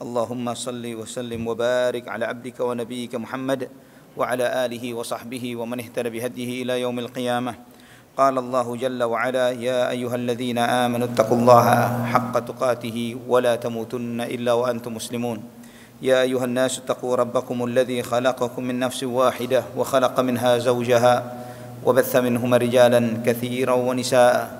اللهم صل وسلم وبارك على عبدك ونبيك محمد وعلى آله وصحبه ومن اهتدى بهديه إلى يوم القيامة قال الله جل وعلا يا أيها الذين آمنوا اتقوا الله حق تقاته ولا تموتن إلا وأنتم مسلمون يا أيها الناس اتقوا ربكم الذي خلقكم من نفس واحدة وخلق منها زوجها وبث منهما رجالا كثيرا ونساء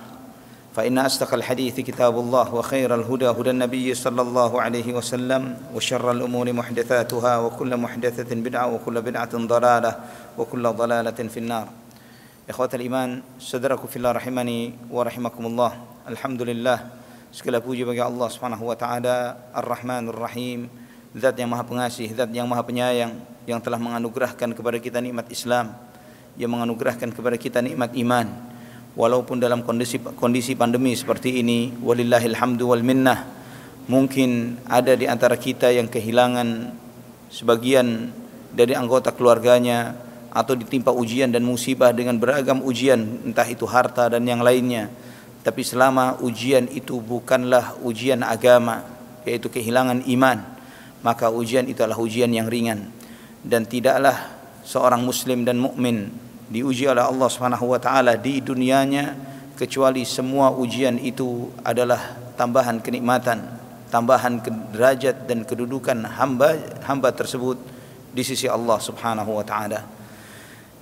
فإن أصدق الحديث كتاب الله وخير الهدى هدى النبي صلى الله عليه وسلم وشر الأمور محدثاتها وكل محدثة بدعة وكل بدعة ضلالة وكل ضلالة في النار إخوة الإيمان صدركم في الله رحمني ورحمكم الله الحمد Alhamdulillah. segala puji bagi Allah Subhanahu wa taala Ar-Rahman Ar-Rahim zat yang maha pengasih zat yang maha penyayang yang telah menganugerahkan kepada kita nikmat Islam yang menganugerahkan kepada kita nikmat iman walaupun dalam kondisi kondisi pandemi seperti ini walillahil hamdu wal minnah mungkin ada di antara kita yang kehilangan sebagian dari anggota keluarganya atau ditimpa ujian dan musibah dengan beragam ujian entah itu harta dan yang lainnya tapi selama ujian itu bukanlah ujian agama yaitu kehilangan iman maka ujian itu adalah ujian yang ringan dan tidaklah seorang muslim dan mukmin diuji oleh Allah Subhanahu wa taala di dunianya kecuali semua ujian itu adalah tambahan kenikmatan, tambahan derajat dan kedudukan hamba hamba tersebut di sisi Allah Subhanahu wa taala.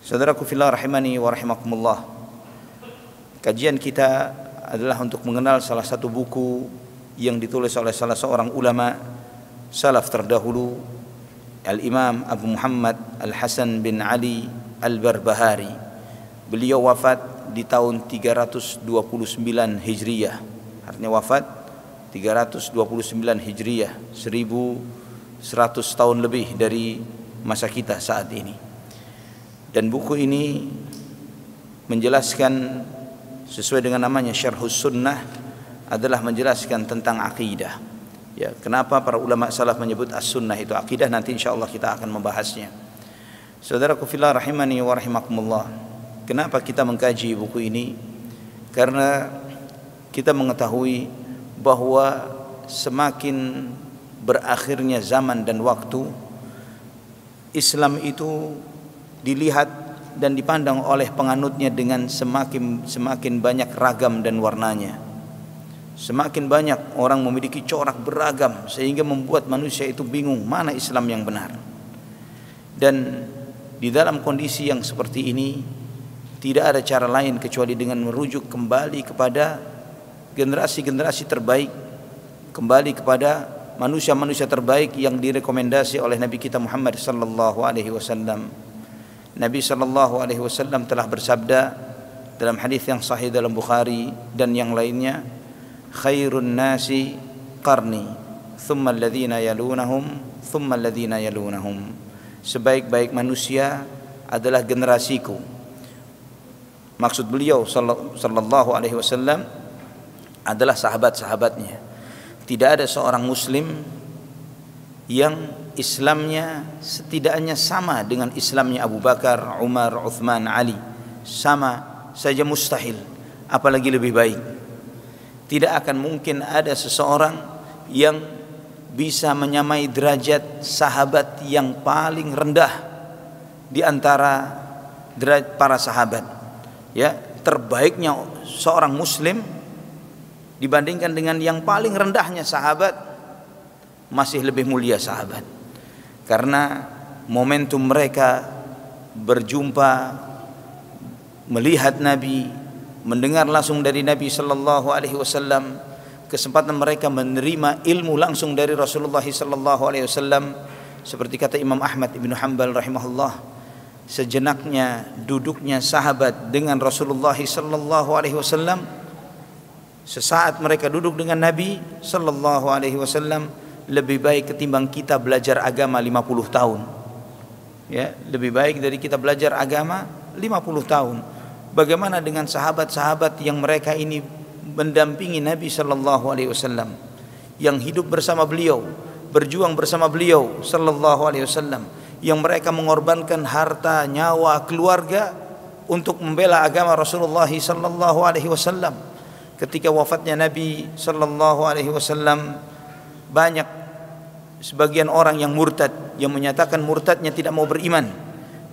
Saudaraku fillah rahimani wa rahimakumullah. Kajian kita adalah untuk mengenal salah satu buku yang ditulis oleh salah seorang ulama salaf terdahulu Al-Imam Abu Muhammad Al-Hasan bin Ali Al-Barbahari. Beliau wafat di tahun 329 Hijriyah, Artinya wafat 329 Hijriyah 1100 tahun lebih dari masa kita saat ini. Dan buku ini menjelaskan sesuai dengan namanya Syarhus Sunnah adalah menjelaskan tentang akidah. Ya, kenapa para ulama salaf menyebut as-sunnah itu akidah nanti insyaallah kita akan membahasnya. Saudaraku fillah rahimani wa Kenapa kita mengkaji buku ini? Karena kita mengetahui bahwa semakin berakhirnya zaman dan waktu Islam itu dilihat dan dipandang oleh penganutnya dengan semakin semakin banyak ragam dan warnanya. Semakin banyak orang memiliki corak beragam sehingga membuat manusia itu bingung mana Islam yang benar. Dan di dalam kondisi yang seperti ini tidak ada cara lain kecuali dengan merujuk kembali kepada generasi-generasi terbaik, kembali kepada manusia-manusia terbaik yang direkomendasi oleh Nabi kita Muhammad sallallahu alaihi wasallam. Nabi sallallahu alaihi wasallam telah bersabda dalam hadis yang sahih dalam Bukhari dan yang lainnya, khairun nasi qarni, thumma alladhina yalunahum, thumma alladhina yalunahum sebaik-baik manusia adalah generasiku. Maksud beliau sallallahu alaihi wasallam adalah sahabat-sahabatnya. Tidak ada seorang muslim yang Islamnya setidaknya sama dengan Islamnya Abu Bakar, Umar, Uthman, Ali. Sama saja mustahil, apalagi lebih baik. Tidak akan mungkin ada seseorang yang bisa menyamai derajat sahabat yang paling rendah di antara para sahabat. Ya, terbaiknya seorang muslim dibandingkan dengan yang paling rendahnya sahabat masih lebih mulia sahabat. Karena momentum mereka berjumpa melihat Nabi, mendengar langsung dari Nabi sallallahu alaihi wasallam kesempatan mereka menerima ilmu langsung dari Rasulullah SAW seperti kata Imam Ahmad Ibnu Hanbal rahimahullah sejenaknya duduknya sahabat dengan Rasulullah SAW sesaat mereka duduk dengan Nabi SAW lebih baik ketimbang kita belajar agama 50 tahun ya lebih baik dari kita belajar agama 50 tahun bagaimana dengan sahabat-sahabat yang mereka ini mendampingi Nabi sallallahu alaihi wasallam yang hidup bersama beliau, berjuang bersama beliau sallallahu alaihi wasallam yang mereka mengorbankan harta, nyawa, keluarga untuk membela agama Rasulullah sallallahu alaihi wasallam. Ketika wafatnya Nabi sallallahu alaihi wasallam banyak sebagian orang yang murtad yang menyatakan murtadnya tidak mau beriman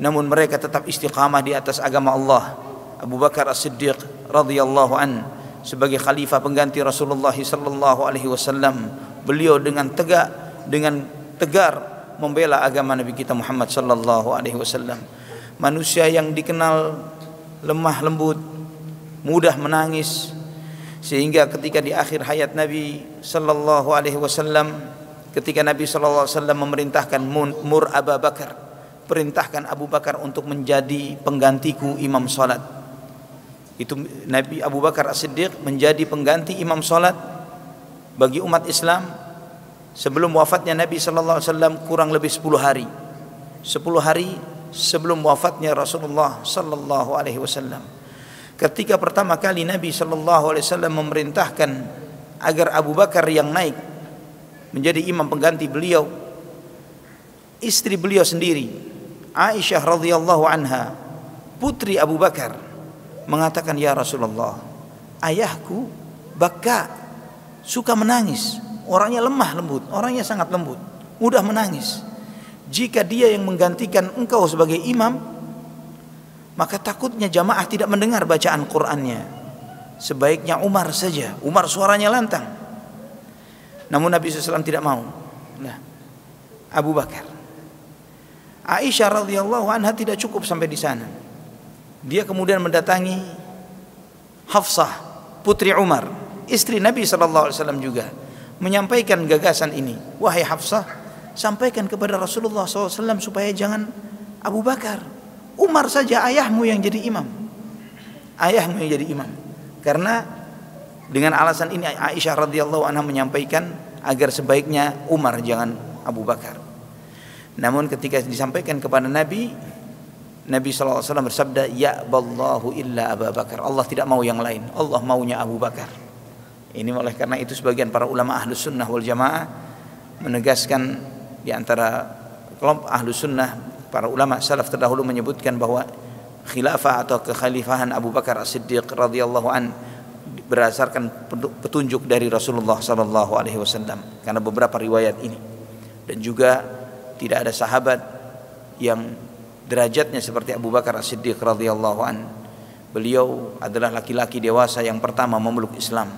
namun mereka tetap istiqamah di atas agama Allah Abu Bakar As-Siddiq radhiyallahu an sebagai khalifah pengganti Rasulullah sallallahu alaihi wasallam beliau dengan tegak dengan tegar membela agama Nabi kita Muhammad sallallahu alaihi wasallam manusia yang dikenal lemah lembut mudah menangis sehingga ketika di akhir hayat Nabi sallallahu alaihi wasallam ketika Nabi sallallahu alaihi wasallam memerintahkan mur Abu Bakar perintahkan Abu Bakar untuk menjadi penggantiku imam salat itu Nabi Abu Bakar As-Siddiq menjadi pengganti imam salat bagi umat Islam sebelum wafatnya Nabi sallallahu alaihi wasallam kurang lebih 10 hari. 10 hari sebelum wafatnya Rasulullah sallallahu alaihi wasallam. Ketika pertama kali Nabi sallallahu alaihi wasallam memerintahkan agar Abu Bakar yang naik menjadi imam pengganti beliau istri beliau sendiri Aisyah radhiyallahu anha putri Abu Bakar mengatakan ya Rasulullah ayahku baka suka menangis orangnya lemah lembut orangnya sangat lembut mudah menangis jika dia yang menggantikan engkau sebagai imam maka takutnya jamaah tidak mendengar bacaan Qur'annya sebaiknya Umar saja Umar suaranya lantang namun Nabi SAW tidak mau nah, Abu Bakar Aisyah radhiyallahu anha tidak cukup sampai di sana dia kemudian mendatangi Hafsah, putri Umar, istri Nabi sallallahu alaihi wasallam juga, menyampaikan gagasan ini. Wahai Hafsah, sampaikan kepada Rasulullah SAW supaya jangan Abu Bakar, Umar saja ayahmu yang jadi imam. Ayahmu yang jadi imam. Karena dengan alasan ini Aisyah radhiyallahu anha menyampaikan agar sebaiknya Umar jangan Abu Bakar. Namun ketika disampaikan kepada Nabi, Nabi SAW bersabda, Ya ballahu illa Abu Bakar. Allah tidak mau yang lain. Allah maunya Abu Bakar. Ini oleh karena itu sebagian para ulama ahlu sunnah wal jamaah menegaskan di antara kelompok ahlu sunnah para ulama salaf terdahulu menyebutkan bahwa khilafah atau kekhalifahan Abu Bakar As-Siddiq radhiyallahu an berdasarkan petunjuk dari Rasulullah sallallahu alaihi wasallam karena beberapa riwayat ini dan juga tidak ada sahabat yang derajatnya seperti Abu Bakar As-Siddiq radhiyallahu an. Beliau adalah laki-laki dewasa yang pertama memeluk Islam.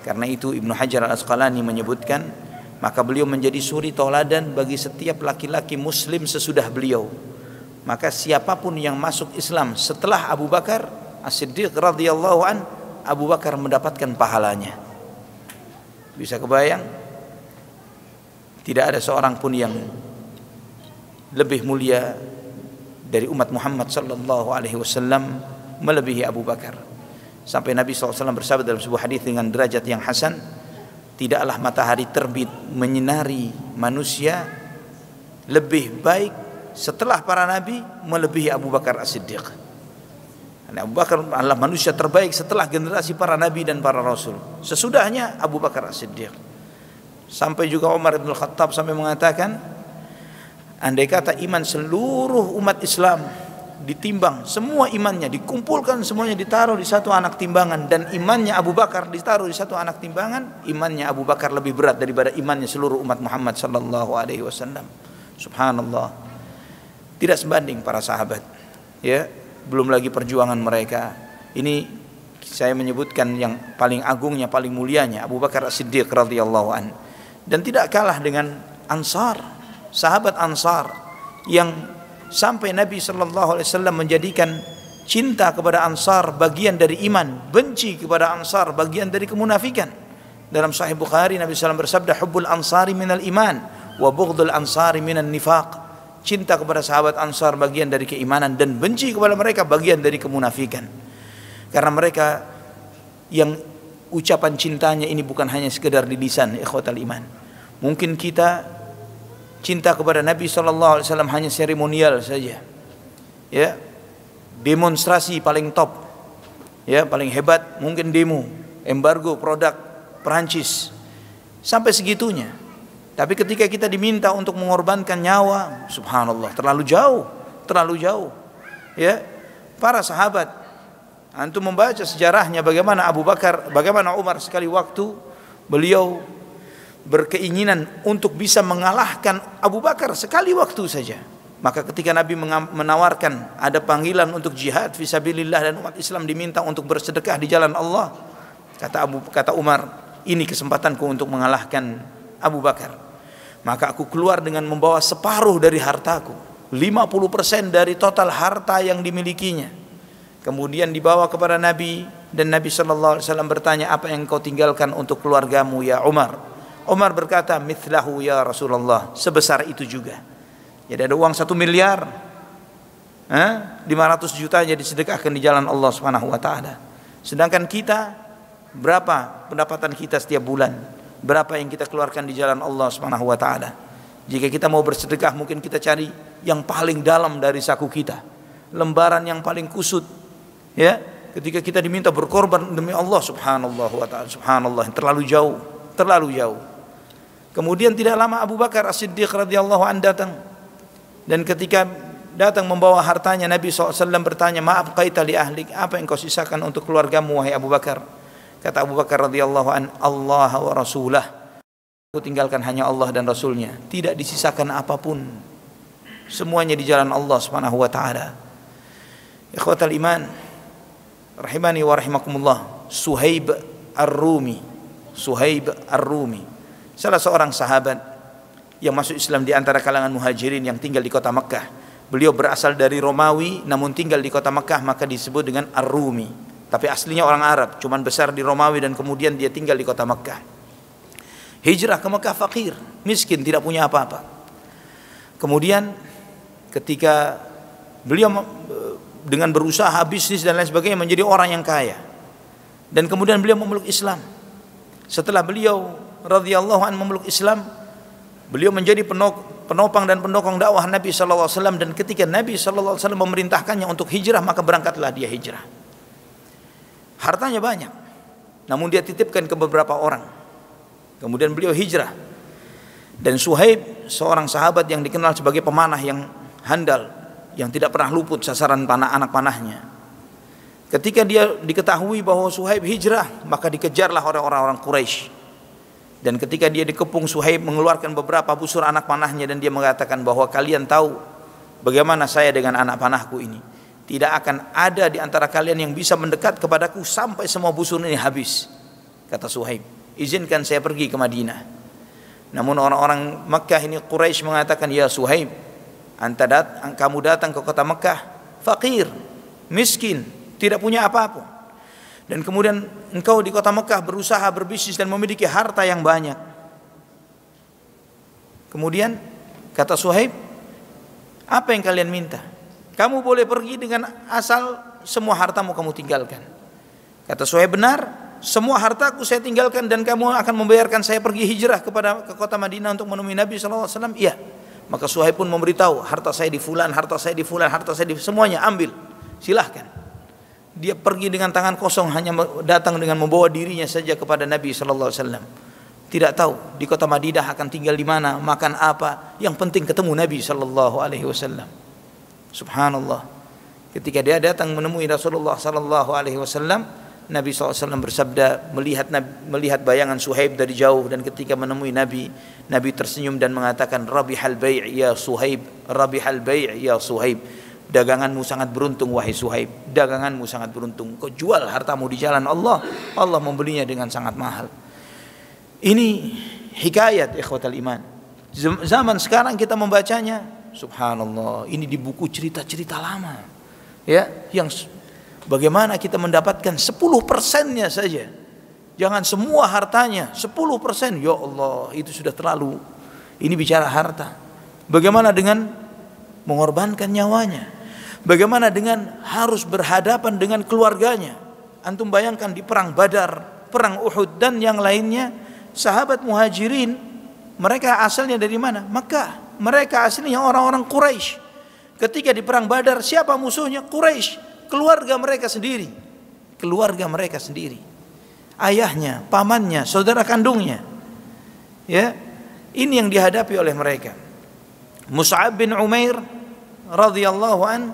Karena itu Ibnu Hajar Al-Asqalani menyebutkan maka beliau menjadi suri tauladan bagi setiap laki-laki muslim sesudah beliau. Maka siapapun yang masuk Islam setelah Abu Bakar As-Siddiq radhiyallahu an Abu Bakar mendapatkan pahalanya. Bisa kebayang? Tidak ada seorang pun yang lebih mulia dari umat Muhammad sallallahu alaihi wasallam melebihi Abu Bakar. Sampai Nabi SAW bersabda dalam sebuah hadis dengan derajat yang hasan, tidaklah matahari terbit menyinari manusia lebih baik setelah para nabi melebihi Abu Bakar As-Siddiq. Karena Abu Bakar adalah manusia terbaik setelah generasi para nabi dan para rasul. Sesudahnya Abu Bakar As-Siddiq. Sampai juga Umar bin Khattab sampai mengatakan, Andai kata iman seluruh umat Islam ditimbang semua imannya dikumpulkan semuanya ditaruh di satu anak timbangan dan imannya Abu Bakar ditaruh di satu anak timbangan imannya Abu Bakar lebih berat daripada imannya seluruh umat Muhammad sallallahu alaihi wasallam subhanallah tidak sebanding para sahabat ya belum lagi perjuangan mereka ini saya menyebutkan yang paling agungnya paling mulianya Abu Bakar As-Siddiq radhiyallahu an dan tidak kalah dengan Ansar sahabat Ansar yang sampai Nabi Shallallahu Alaihi Wasallam menjadikan cinta kepada Ansar bagian dari iman, benci kepada Ansar bagian dari kemunafikan. Dalam Sahih Bukhari Nabi SAW bersabda Hubul ansari min al iman wa bughdul ansari al nifaq. Cinta kepada sahabat Ansar bagian dari keimanan dan benci kepada mereka bagian dari kemunafikan. Karena mereka yang ucapan cintanya ini bukan hanya sekedar di lisan ikhwatal iman. Mungkin kita cinta kepada Nabi Shallallahu Alaihi Wasallam hanya seremonial saja ya demonstrasi paling top ya paling hebat mungkin demo embargo produk Perancis sampai segitunya tapi ketika kita diminta untuk mengorbankan nyawa subhanallah terlalu jauh terlalu jauh ya para sahabat antum membaca sejarahnya bagaimana Abu Bakar bagaimana Umar sekali waktu beliau berkeinginan untuk bisa mengalahkan Abu Bakar sekali waktu saja. Maka ketika Nabi menawarkan ada panggilan untuk jihad visabilillah dan umat Islam diminta untuk bersedekah di jalan Allah, kata Abu kata Umar, ini kesempatanku untuk mengalahkan Abu Bakar. Maka aku keluar dengan membawa separuh dari hartaku, 50% dari total harta yang dimilikinya. Kemudian dibawa kepada Nabi dan Nabi sallallahu alaihi wasallam bertanya, "Apa yang kau tinggalkan untuk keluargamu ya Umar?" Umar berkata, "Mithlahu ya Rasulullah." Sebesar itu juga. Jadi ada uang satu miliar, lima ratus juta jadi sedekahkan di jalan Allah Subhanahu Wa Taala. Sedangkan kita berapa pendapatan kita setiap bulan? Berapa yang kita keluarkan di jalan Allah Subhanahu Wa Taala? Jika kita mau bersedekah, mungkin kita cari yang paling dalam dari saku kita, lembaran yang paling kusut, ya. Ketika kita diminta berkorban demi Allah Subhanallah wa taala, subhanallah terlalu jauh, terlalu jauh. Kemudian tidak lama Abu Bakar As-Siddiq radhiyallahu an datang dan ketika datang membawa hartanya Nabi SAW bertanya maaf kaita li ahlik apa yang kau sisakan untuk keluargamu wahai Abu Bakar kata Abu Bakar radhiyallahu an Allah wa rasulah aku tinggalkan hanya Allah dan Rasulnya tidak disisakan apapun semuanya di jalan Allah subhanahu wa ta'ala ikhwatal iman rahimani wa rahimakumullah Suhaib Ar-Rumi Suhaib Ar-Rumi salah seorang sahabat yang masuk Islam di antara kalangan muhajirin yang tinggal di kota Mekah. Beliau berasal dari Romawi namun tinggal di kota Mekah maka disebut dengan Ar-Rumi. Tapi aslinya orang Arab, cuman besar di Romawi dan kemudian dia tinggal di kota Mekah. Hijrah ke Mekah fakir, miskin, tidak punya apa-apa. Kemudian ketika beliau dengan berusaha bisnis dan lain sebagainya menjadi orang yang kaya. Dan kemudian beliau memeluk Islam. Setelah beliau radhiyallahu an memeluk Islam. Beliau menjadi penopang dan pendokong dakwah Nabi sallallahu alaihi wasallam dan ketika Nabi sallallahu alaihi wasallam memerintahkannya untuk hijrah maka berangkatlah dia hijrah. Hartanya banyak. Namun dia titipkan ke beberapa orang. Kemudian beliau hijrah. Dan Suhaib seorang sahabat yang dikenal sebagai pemanah yang handal, yang tidak pernah luput sasaran panah anak panahnya. Ketika dia diketahui bahwa Suhaib hijrah, maka dikejarlah oleh orang-orang Quraisy. Dan ketika dia dikepung Suhaib mengeluarkan beberapa busur anak panahnya dan dia mengatakan bahwa kalian tahu bagaimana saya dengan anak panahku ini. Tidak akan ada di antara kalian yang bisa mendekat kepadaku sampai semua busur ini habis. Kata Suhaib, izinkan saya pergi ke Madinah. Namun orang-orang Mekah ini Quraisy mengatakan, "Ya Suhaib, anta kamu datang ke kota Mekah fakir, miskin, tidak punya apa-apa." dan kemudian engkau di kota Mekah berusaha berbisnis dan memiliki harta yang banyak. Kemudian kata Suhaib, apa yang kalian minta? Kamu boleh pergi dengan asal semua hartamu kamu tinggalkan. Kata Suhaib benar, semua hartaku saya tinggalkan dan kamu akan membayarkan saya pergi hijrah kepada ke kota Madinah untuk menemui Nabi SAW. Iya. Maka Suhaib pun memberitahu, harta saya di fulan, harta saya di fulan, harta saya di semuanya ambil. Silahkan dia pergi dengan tangan kosong hanya datang dengan membawa dirinya saja kepada Nabi sallallahu alaihi wasallam. Tidak tahu di kota Madinah akan tinggal di mana, makan apa, yang penting ketemu Nabi sallallahu alaihi wasallam. Subhanallah. Ketika dia datang menemui Rasulullah sallallahu alaihi wasallam, Nabi SAW bersabda melihat melihat bayangan Suhaib dari jauh dan ketika menemui Nabi Nabi tersenyum dan mengatakan Rabi bai' ya Suhaib Rabi bai' ya Suhaib Daganganmu sangat beruntung wahai Suhaib. Daganganmu sangat beruntung. Kau jual hartamu di jalan Allah. Allah membelinya dengan sangat mahal. Ini hikayat ikhwatal iman. Zaman sekarang kita membacanya. Subhanallah. Ini di buku cerita-cerita lama. Ya, yang bagaimana kita mendapatkan 10 persennya saja. Jangan semua hartanya 10 persen. Ya Allah, itu sudah terlalu. Ini bicara harta. Bagaimana dengan mengorbankan nyawanya. Bagaimana dengan harus berhadapan dengan keluarganya? Antum bayangkan di perang Badar, perang Uhud dan yang lainnya, sahabat Muhajirin mereka asalnya dari mana? Mekah. Mereka aslinya orang-orang Quraisy. Ketika di perang Badar, siapa musuhnya? Quraisy, keluarga mereka sendiri. Keluarga mereka sendiri. Ayahnya, pamannya, saudara kandungnya. Ya. Ini yang dihadapi oleh mereka. Mus'ab bin Umair radhiyallahu an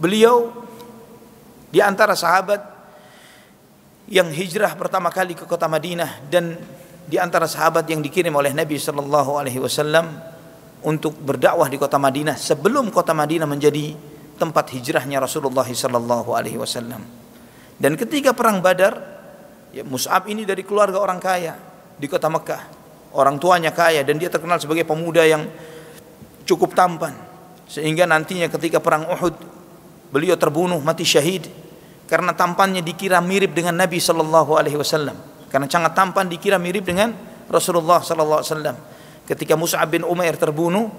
Beliau di antara sahabat yang hijrah pertama kali ke kota Madinah dan di antara sahabat yang dikirim oleh Nabi Shallallahu Alaihi Wasallam untuk berdakwah di kota Madinah sebelum kota Madinah menjadi tempat hijrahnya Rasulullah Shallallahu Alaihi Wasallam. Dan ketika perang Badar, ya Mus'ab ini dari keluarga orang kaya di kota Mekah. Orang tuanya kaya dan dia terkenal sebagai pemuda yang cukup tampan. Sehingga nantinya ketika perang Uhud beliau terbunuh mati syahid karena tampannya dikira mirip dengan Nabi Shallallahu Alaihi Wasallam karena sangat tampan dikira mirip dengan Rasulullah Shallallahu Alaihi Wasallam ketika Mus'ab bin Umair terbunuh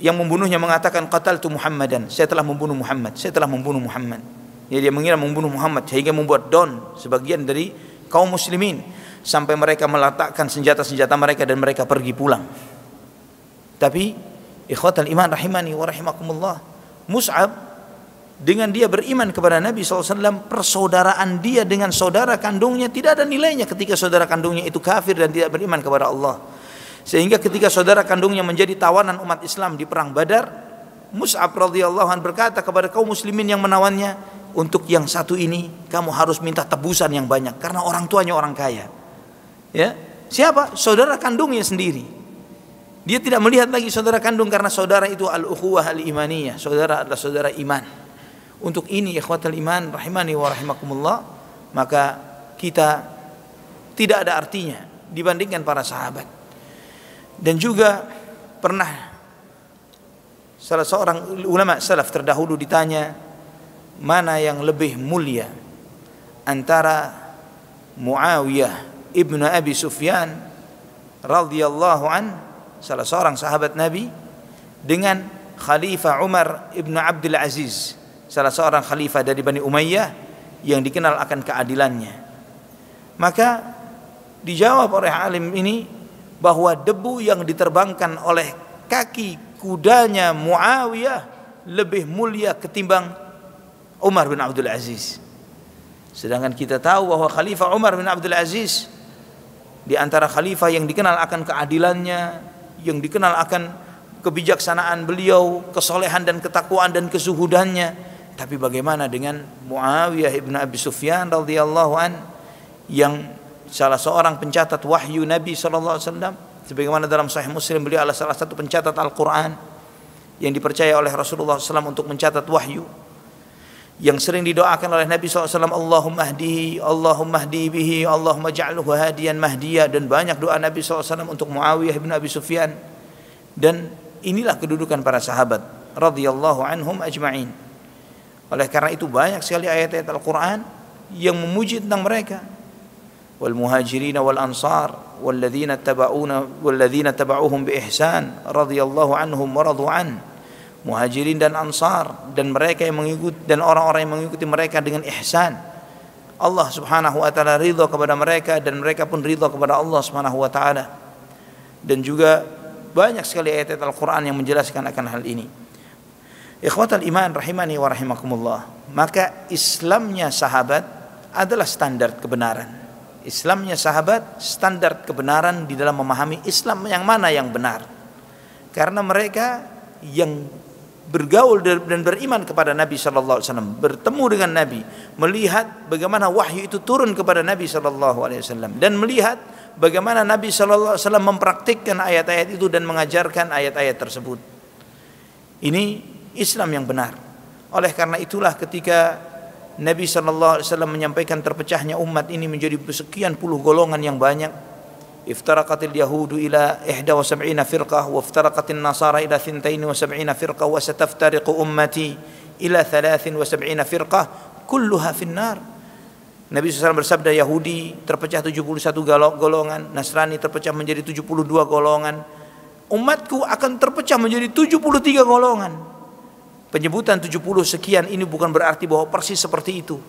yang membunuhnya mengatakan qataltu Muhammadan saya telah membunuh Muhammad saya telah membunuh Muhammad jadi dia mengira membunuh Muhammad sehingga membuat don sebagian dari kaum muslimin sampai mereka meletakkan senjata-senjata mereka dan mereka pergi pulang tapi ikhwatal iman rahimani wa rahimakumullah Mus'ab dengan dia beriman kepada Nabi SAW persaudaraan dia dengan saudara kandungnya tidak ada nilainya ketika saudara kandungnya itu kafir dan tidak beriman kepada Allah sehingga ketika saudara kandungnya menjadi tawanan umat Islam di perang Badar Mus'ab radhiyallahu anhu berkata kepada kaum muslimin yang menawannya untuk yang satu ini kamu harus minta tebusan yang banyak karena orang tuanya orang kaya ya siapa saudara kandungnya sendiri dia tidak melihat lagi saudara kandung karena saudara itu al-ukhuwah al-imaniyah. Saudara adalah saudara iman. Untuk ini ikhwatul iman rahimani wa rahimakumullah, maka kita tidak ada artinya dibandingkan para sahabat. Dan juga pernah salah seorang ulama salaf terdahulu ditanya mana yang lebih mulia antara Muawiyah ibnu Abi Sufyan radhiyallahu anhu salah seorang sahabat Nabi dengan Khalifah Umar ibnu Abdul Aziz salah seorang khalifah dari Bani Umayyah yang dikenal akan keadilannya maka dijawab oleh alim ini bahwa debu yang diterbangkan oleh kaki kudanya Muawiyah lebih mulia ketimbang Umar bin Abdul Aziz sedangkan kita tahu bahwa Khalifah Umar bin Abdul Aziz di antara khalifah yang dikenal akan keadilannya yang dikenal akan kebijaksanaan beliau, kesolehan dan ketakwaan dan kesuhudannya. Tapi bagaimana dengan Muawiyah ibn Abi Sufyan radhiyallahu an yang salah seorang pencatat wahyu Nabi saw sebagaimana dalam Sahih Muslim beliau adalah salah satu pencatat Al-Qur'an yang dipercaya oleh Rasulullah SAW untuk mencatat wahyu yang sering didoakan oleh Nabi SAW Allahumma ahdihi, Allahumma ahdi bihi, Allahumma ja'aluhu hadian mahdiya dan banyak doa Nabi SAW untuk Muawiyah bin Abi Sufyan dan inilah kedudukan para sahabat radhiyallahu anhum ajma'in oleh karena itu banyak sekali ayat-ayat Al-Quran yang memuji tentang mereka wal muhajirin wal ansar walladzina taba'una walladzina taba'uhum bi ihsan radhiyallahu anhum wa radu muhajirin dan ansar dan mereka yang mengikuti dan orang-orang yang mengikuti mereka dengan ihsan Allah subhanahu wa ta'ala ridho kepada mereka dan mereka pun ridho kepada Allah subhanahu wa ta'ala dan juga banyak sekali ayat-ayat Al-Quran yang menjelaskan akan hal ini al iman rahimani wa rahimakumullah maka Islamnya sahabat adalah standar kebenaran Islamnya sahabat standar kebenaran di dalam memahami Islam yang mana yang benar karena mereka yang bergaul dan beriman kepada Nabi sallallahu alaihi wasallam, bertemu dengan Nabi, melihat bagaimana wahyu itu turun kepada Nabi sallallahu alaihi wasallam dan melihat bagaimana Nabi sallallahu alaihi wasallam mempraktikkan ayat-ayat itu dan mengajarkan ayat-ayat tersebut. Ini Islam yang benar. Oleh karena itulah ketika Nabi sallallahu alaihi wasallam menyampaikan terpecahnya umat ini menjadi sekian puluh golongan yang banyak افترقت اليهود إلى 71 فرقة وافترقت النصارى إلى 72 فرقة وستفترق أمتي إلى 73 فرقة كلها في النار Nabi SAW bersabda Yahudi terpecah 71 golongan Nasrani terpecah menjadi 72 golongan Umatku akan terpecah menjadi 73 golongan Penyebutan 70 sekian ini bukan berarti bahwa persis seperti itu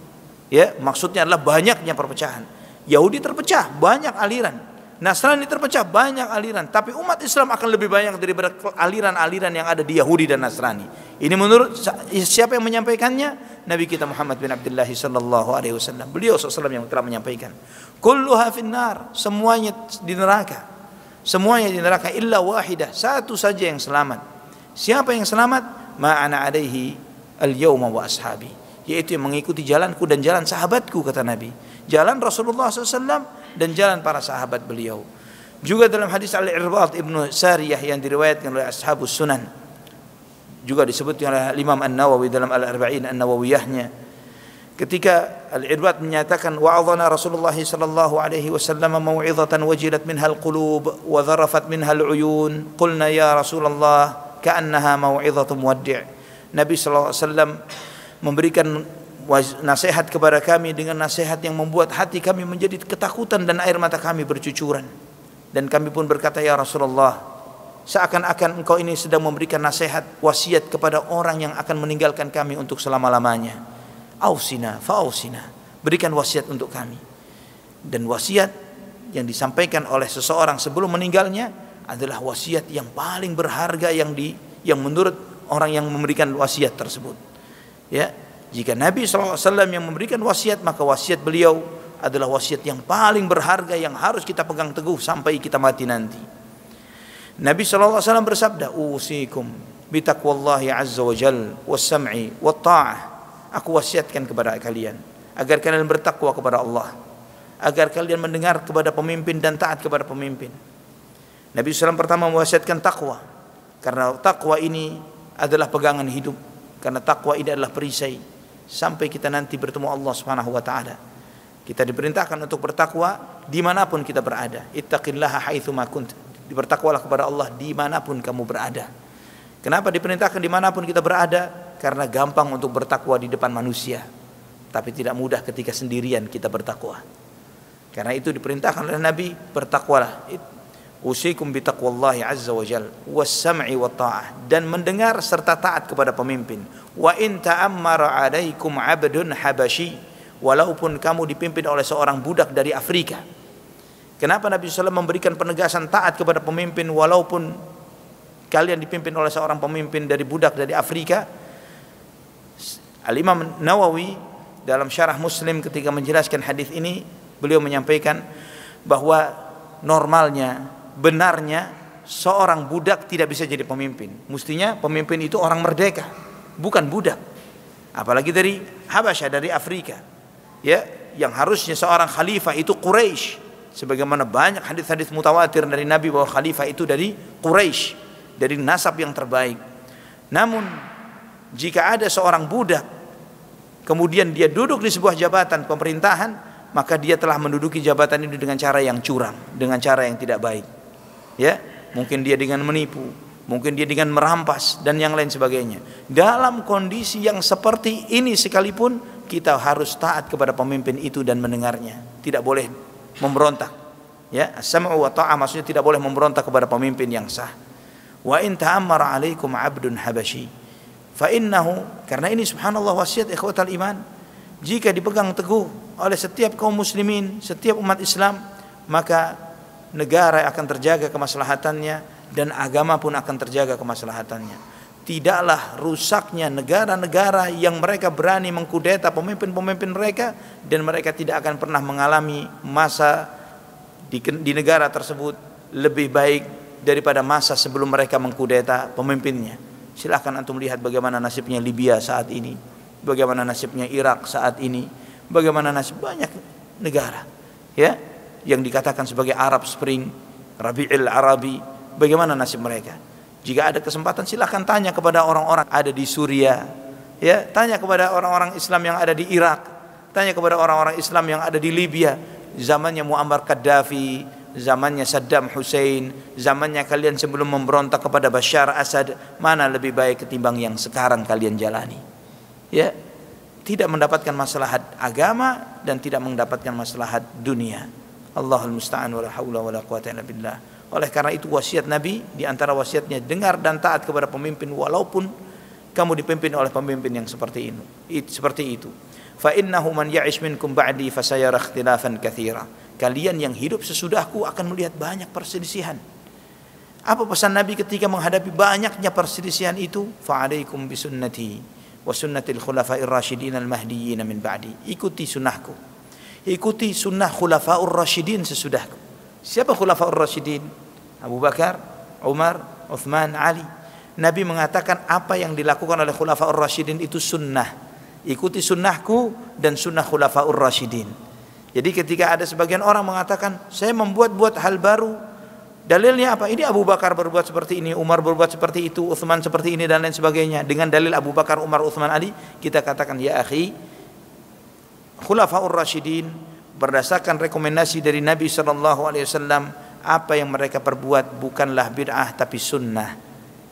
Ya maksudnya adalah banyaknya perpecahan Yahudi terpecah banyak aliran Nasrani terpecah banyak aliran, tapi umat Islam akan lebih banyak daripada aliran-aliran yang ada di Yahudi dan Nasrani. Ini menurut siapa yang menyampaikannya? Nabi kita Muhammad bin Abdullah sallallahu alaihi wasallam. Beliau sallallahu yang telah menyampaikan. Kulluha finnar, semuanya di neraka. Semuanya di neraka illa wahidah, satu saja yang selamat. Siapa yang selamat? Ma'ana ana alaihi al yawma wa ashabi, yaitu yang mengikuti jalanku dan jalan sahabatku kata Nabi. Jalan Rasulullah sallallahu alaihi wasallam dan jalan para sahabat beliau. Juga dalam hadis Al-Irbad Ibnu Sariyah yang diriwayatkan oleh Ashabus Sunan. Juga disebutkan oleh Imam An-Nawawi dalam Al-Arba'in An-Nawawiyahnya. Ketika Al-Irbad menyatakan wa'adhana Rasulullah sallallahu alaihi wasallam mau'izatan wajilat minha al-qulub wa dharafat minha al-uyun. Qulna ya Rasulullah ka'annaha mau'izatu muwaddi'. Nabi sallallahu alaihi wasallam memberikan nasihat kepada kami dengan nasihat yang membuat hati kami menjadi ketakutan dan air mata kami bercucuran. Dan kami pun berkata, Ya Rasulullah, seakan-akan engkau ini sedang memberikan nasihat, wasiat kepada orang yang akan meninggalkan kami untuk selama-lamanya. Ausina, fausina Berikan wasiat untuk kami. Dan wasiat yang disampaikan oleh seseorang sebelum meninggalnya adalah wasiat yang paling berharga yang di yang menurut orang yang memberikan wasiat tersebut. Ya, jika Nabi SAW yang memberikan wasiat, maka wasiat beliau adalah wasiat yang paling berharga yang harus kita pegang teguh sampai kita mati nanti. Nabi SAW bersabda, Usikum bitaqwallahi azza wa jal, wassam'i, watta'ah. Aku wasiatkan kepada kalian, agar kalian bertakwa kepada Allah. Agar kalian mendengar kepada pemimpin dan taat kepada pemimpin. Nabi SAW pertama mewasiatkan takwa. Karena takwa ini adalah pegangan hidup. Karena takwa ini adalah perisai sampai kita nanti bertemu Allah Subhanahu wa taala. Kita diperintahkan untuk bertakwa dimanapun kita berada. Ittaqillaha haitsu ma kunt. Bertakwalah kepada Allah dimanapun kamu berada. Kenapa diperintahkan dimanapun kita berada? Karena gampang untuk bertakwa di depan manusia. Tapi tidak mudah ketika sendirian kita bertakwa. Karena itu diperintahkan oleh Nabi bertakwalah usikum bitaqwallahi azza wa jal wassam'i wa ta'ah dan mendengar serta taat kepada pemimpin wa in ta'ammara alaikum 'abdun habashi walaupun kamu dipimpin oleh seorang budak dari Afrika kenapa Nabi SAW memberikan penegasan taat kepada pemimpin walaupun kalian dipimpin oleh seorang pemimpin dari budak dari Afrika Al-Imam Nawawi dalam syarah Muslim ketika menjelaskan hadis ini beliau menyampaikan bahwa normalnya benarnya seorang budak tidak bisa jadi pemimpin. Mestinya pemimpin itu orang merdeka, bukan budak. Apalagi dari Habasya dari Afrika. Ya, yang harusnya seorang khalifah itu Quraisy. Sebagaimana banyak hadis-hadis mutawatir dari Nabi bahwa khalifah itu dari Quraisy, dari nasab yang terbaik. Namun jika ada seorang budak kemudian dia duduk di sebuah jabatan pemerintahan, maka dia telah menduduki jabatan ini dengan cara yang curang, dengan cara yang tidak baik ya mungkin dia dengan menipu mungkin dia dengan merampas dan yang lain sebagainya dalam kondisi yang seperti ini sekalipun kita harus taat kepada pemimpin itu dan mendengarnya tidak boleh memberontak ya sama wa ta'ah maksudnya tidak boleh memberontak kepada pemimpin yang sah wa in ta'ammara alaikum 'abdun habasyi fa innahu karena ini subhanallah wasiat ikhwatal iman jika dipegang teguh oleh setiap kaum muslimin setiap umat Islam maka negara akan terjaga kemaslahatannya dan agama pun akan terjaga kemaslahatannya. Tidaklah rusaknya negara-negara yang mereka berani mengkudeta pemimpin-pemimpin mereka dan mereka tidak akan pernah mengalami masa di, di negara tersebut lebih baik daripada masa sebelum mereka mengkudeta pemimpinnya. Silahkan antum lihat bagaimana nasibnya Libya saat ini, bagaimana nasibnya Irak saat ini, bagaimana nasib banyak negara. Ya, yang dikatakan sebagai Arab Spring, Rabi'il Arabi, bagaimana nasib mereka? Jika ada kesempatan silahkan tanya kepada orang-orang ada di Suria, ya tanya kepada orang-orang Islam yang ada di Irak, tanya kepada orang-orang Islam yang ada di Libya, zamannya Muammar Gaddafi, zamannya Saddam Hussein, zamannya kalian sebelum memberontak kepada Bashar Assad, mana lebih baik ketimbang yang sekarang kalian jalani? Ya, tidak mendapatkan maslahat agama dan tidak mendapatkan maslahat dunia. Allahul musta'an wala haula wala quwata illa billah. Oleh karena itu wasiat Nabi di antara wasiatnya dengar dan taat kepada pemimpin walaupun kamu dipimpin oleh pemimpin yang seperti itu. Seperti itu. Fa innahu man ya'ish minkum ba'di fasayarah ikhtilafan katsira. Kalian yang hidup sesudahku akan melihat banyak perselisihan. Apa pesan Nabi ketika menghadapi banyaknya perselisihan itu? Fa'alaikum bisunnati wa sunnatil khulafa'ir rasyidin al-mahdiyyin min ba'di. Ikuti sunnahku ikuti sunnah khulafaur rasyidin sesudahku siapa khulafaur rasyidin Abu Bakar Umar Uthman Ali Nabi mengatakan apa yang dilakukan oleh khulafaur rasyidin itu sunnah ikuti sunnahku dan sunnah khulafaur rasyidin jadi ketika ada sebagian orang mengatakan saya membuat-buat hal baru dalilnya apa ini Abu Bakar berbuat seperti ini Umar berbuat seperti itu Uthman seperti ini dan lain sebagainya dengan dalil Abu Bakar Umar Uthman Ali kita katakan ya akhi Khulafaur Rasyidin berdasarkan rekomendasi dari Nabi Shallallahu alaihi wasallam apa yang mereka perbuat bukanlah bid'ah tapi sunnah.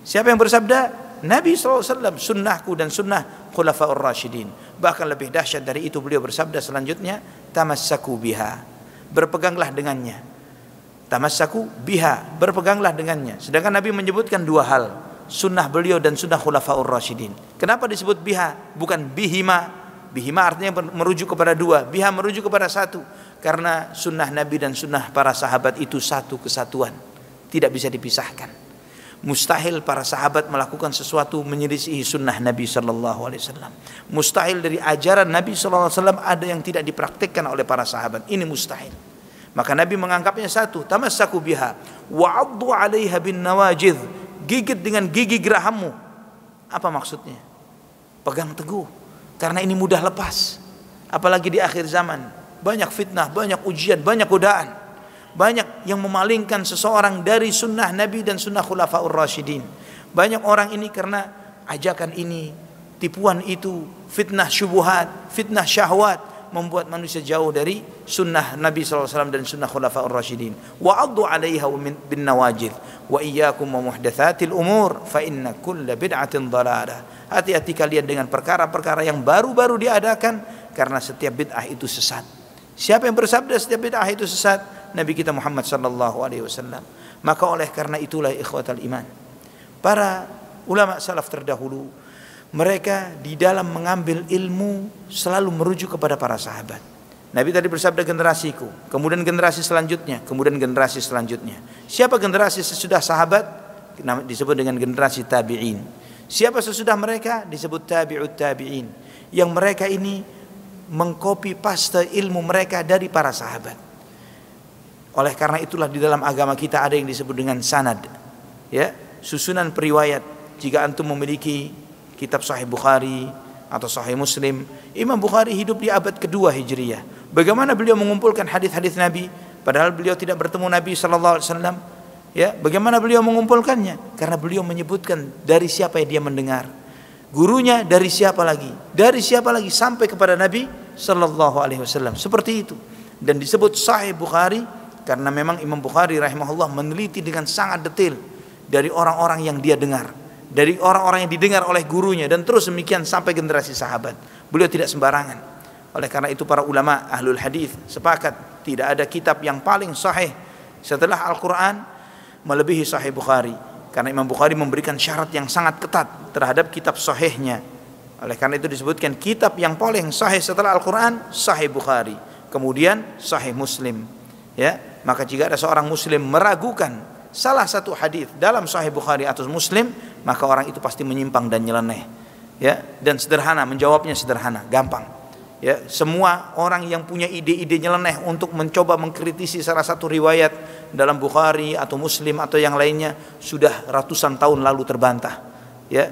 Siapa yang bersabda? Nabi SAW sunnahku dan sunnah khulafaur rasyidin bahkan lebih dahsyat dari itu beliau bersabda selanjutnya tamassaku biha berpeganglah dengannya tamassaku biha berpeganglah dengannya sedangkan Nabi menyebutkan dua hal sunnah beliau dan sunnah khulafaur rasyidin kenapa disebut biha bukan bihima Bihima artinya merujuk kepada dua, biha merujuk kepada satu. Karena sunnah Nabi dan sunnah para sahabat itu satu kesatuan. Tidak bisa dipisahkan. Mustahil para sahabat melakukan sesuatu menyelisihi sunnah Nabi Shallallahu Alaihi Wasallam. Mustahil dari ajaran Nabi Shallallahu Alaihi Wasallam ada yang tidak dipraktikkan oleh para sahabat. Ini mustahil. Maka Nabi menganggapnya satu, tamassaku biha wa alaiha bin nawajid. Gigit dengan gigi gerahammu. Apa maksudnya? Pegang teguh karena ini mudah lepas. Apalagi di akhir zaman. Banyak fitnah, banyak ujian, banyak godaan. Banyak yang memalingkan seseorang dari sunnah Nabi dan sunnah khulafaur rasyidin. Banyak orang ini karena ajakan ini, tipuan itu, fitnah syubuhat, fitnah syahwat, membuat manusia jauh dari sunnah Nabi SAW dan sunnah khulafa'ur rasyidin wa addu alaiha bin nawajid wa iyyakum wa muhdathatil umur fa inna kulla bid'atin dhalalah hati-hati kalian dengan perkara-perkara yang baru-baru diadakan karena setiap bid'ah itu sesat siapa yang bersabda setiap bid'ah itu sesat Nabi kita Muhammad sallallahu alaihi wasallam maka oleh karena itulah ikhwatal iman para ulama salaf terdahulu mereka di dalam mengambil ilmu selalu merujuk kepada para sahabat. Nabi tadi bersabda generasiku, kemudian generasi selanjutnya, kemudian generasi selanjutnya. Siapa generasi sesudah sahabat? Disebut dengan generasi tabi'in. Siapa sesudah mereka? Disebut tabi'ut tabi'in. Yang mereka ini mengkopi paste ilmu mereka dari para sahabat. Oleh karena itulah di dalam agama kita ada yang disebut dengan sanad. Ya, susunan periwayat. Jika antum memiliki kitab Sahih Bukhari atau Sahih Muslim. Imam Bukhari hidup di abad kedua Hijriah. Bagaimana beliau mengumpulkan hadis-hadis Nabi padahal beliau tidak bertemu Nabi sallallahu alaihi wasallam? Ya, bagaimana beliau mengumpulkannya? Karena beliau menyebutkan dari siapa yang dia mendengar. Gurunya dari siapa lagi? Dari siapa lagi sampai kepada Nabi sallallahu alaihi wasallam. Seperti itu. Dan disebut Sahih Bukhari karena memang Imam Bukhari rahimahullah meneliti dengan sangat detail dari orang-orang yang dia dengar dari orang-orang yang didengar oleh gurunya dan terus demikian sampai generasi sahabat. Beliau tidak sembarangan. Oleh karena itu para ulama ahlul hadis sepakat tidak ada kitab yang paling sahih setelah Al-Qur'an melebihi sahih Bukhari karena Imam Bukhari memberikan syarat yang sangat ketat terhadap kitab sahihnya. Oleh karena itu disebutkan kitab yang paling sahih setelah Al-Qur'an sahih Bukhari, kemudian sahih Muslim. Ya, maka jika ada seorang muslim meragukan salah satu hadis dalam Sahih Bukhari atau Muslim, maka orang itu pasti menyimpang dan nyeleneh. Ya, dan sederhana menjawabnya sederhana, gampang. Ya, semua orang yang punya ide-ide nyeleneh untuk mencoba mengkritisi salah satu riwayat dalam Bukhari atau Muslim atau yang lainnya sudah ratusan tahun lalu terbantah. Ya,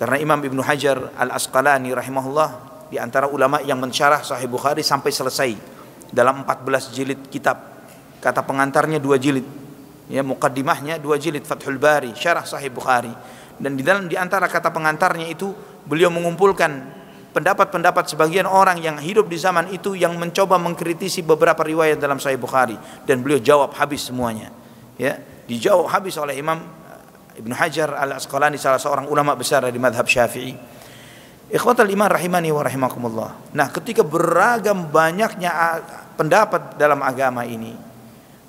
karena Imam Ibnu Hajar Al Asqalani rahimahullah di antara ulama yang mensyarah Sahih Bukhari sampai selesai dalam 14 jilid kitab. Kata pengantarnya dua jilid ya mukaddimahnya dua jilid Fathul Bari syarah Sahih Bukhari dan di dalam di antara kata pengantarnya itu beliau mengumpulkan pendapat-pendapat sebagian orang yang hidup di zaman itu yang mencoba mengkritisi beberapa riwayat dalam Sahih Bukhari dan beliau jawab habis semuanya ya dijawab habis oleh Imam eh, Ibn Hajar Al Asqalani salah seorang ulama besar dari madhab Syafi'i Ikhwatal iman rahimani wa rahimakumullah Nah ketika beragam banyaknya pendapat dalam agama ini